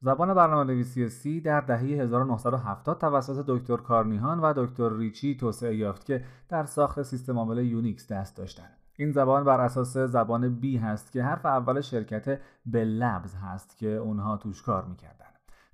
زبان برنامه نویسی سی در دهه 1970 توسط دکتر کارنیهان و دکتر ریچی توسعه یافت که در ساخت سیستم عامل یونیکس دست داشتند. این زبان بر اساس زبان بی هست که حرف اول شرکت بلبز هست که اونها توش کار میکردن.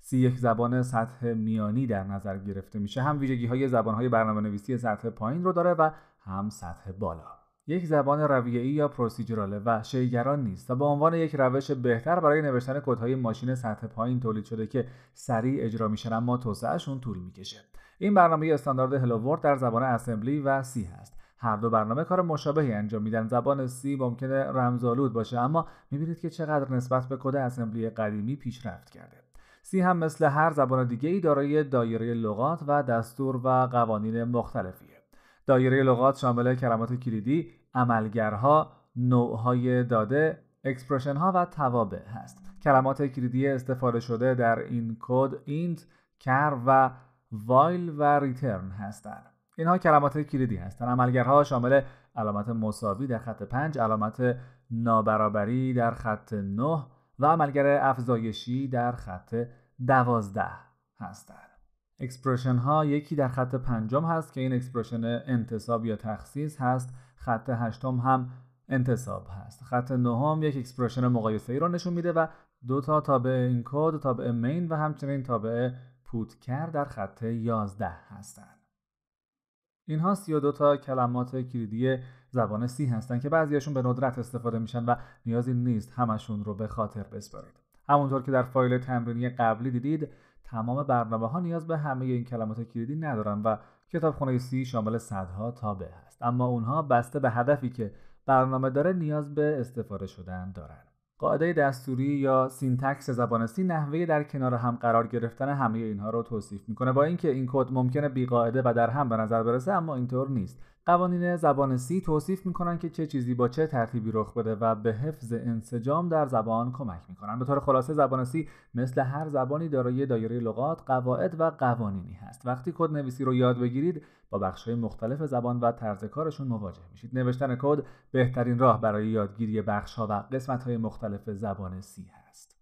سی یک زبان سطح میانی در نظر گرفته میشه هم ویژگی های زبان های برنامه نویسی سطح پایین رو داره و هم سطح بالا یک زبان رویه یا پروسیجراله و شیگران نیست و به عنوان یک روش بهتر برای نوشتن کدهای ماشین سطح پایین تولید شده که سریع اجرا میشن اما توسعهشون طول میکشه این برنامه استاندارد هلوورد در زبان اسمبلی و سی هست هر دو برنامه کار مشابهی انجام میدن زبان سی ممکنه رمزآلود باشه اما میبینید که چقدر نسبت به کد اسمبلی قدیمی پیشرفت کرده سی هم مثل هر زبان دیگه ای دارای دایره لغات و دستور و قوانین مختلفیه. دایره لغات شامل کلمات کلیدی، عملگرها، نوعهای داده، اکسپرشن ها و توابع هست. کلمات کلیدی استفاده شده در این کد اینت، کر و وایل و ریترن هستند. اینها کلمات کلیدی هستند. عملگرها شامل علامت مساوی در خط 5، علامت نابرابری در خط 9 و عملگر افزایشی در خط دوازده هستند. اکسپرشن ها یکی در خط پنجم هست که این اکسپرشن انتصاب یا تخصیص هست خط هشتم هم انتصاب هست خط نهم یک اکسپرشن مقایسه ای رو نشون میده و دو تا تابع کد تابع مین و همچنین تابع پوتکر در خط 11 هستند اینها 32 تا کلمات کلیدی زبان سی هستند که بعضیاشون به ندرت استفاده میشن و نیازی نیست همشون رو به خاطر بسپارید. همونطور که در فایل تمرینی قبلی دیدید تمام برنامه ها نیاز به همه این کلمات کلیدی ندارن و کتابخانه سی شامل صدها تابع هست اما اونها بسته به هدفی که برنامه داره نیاز به استفاده شدن دارند. قاعده دستوری یا سینتکس زبان سی نحوه در کنار هم قرار گرفتن همه اینها رو توصیف میکنه با اینکه این کد ممکنه بیقاعده و در هم به نظر برسه اما اینطور نیست قوانین زبان سی توصیف میکنن که چه چیزی با چه ترتیبی رخ بده و به حفظ انسجام در زبان کمک میکنن به طور خلاصه زبان سی مثل هر زبانی دارای دایره لغات قواعد و قوانینی هست وقتی کد نویسی رو یاد بگیرید با های مختلف زبان و طرز کارشون مواجه میشید نوشتن کد بهترین راه برای یادگیری بخش ها و های مختلف زبان سی هست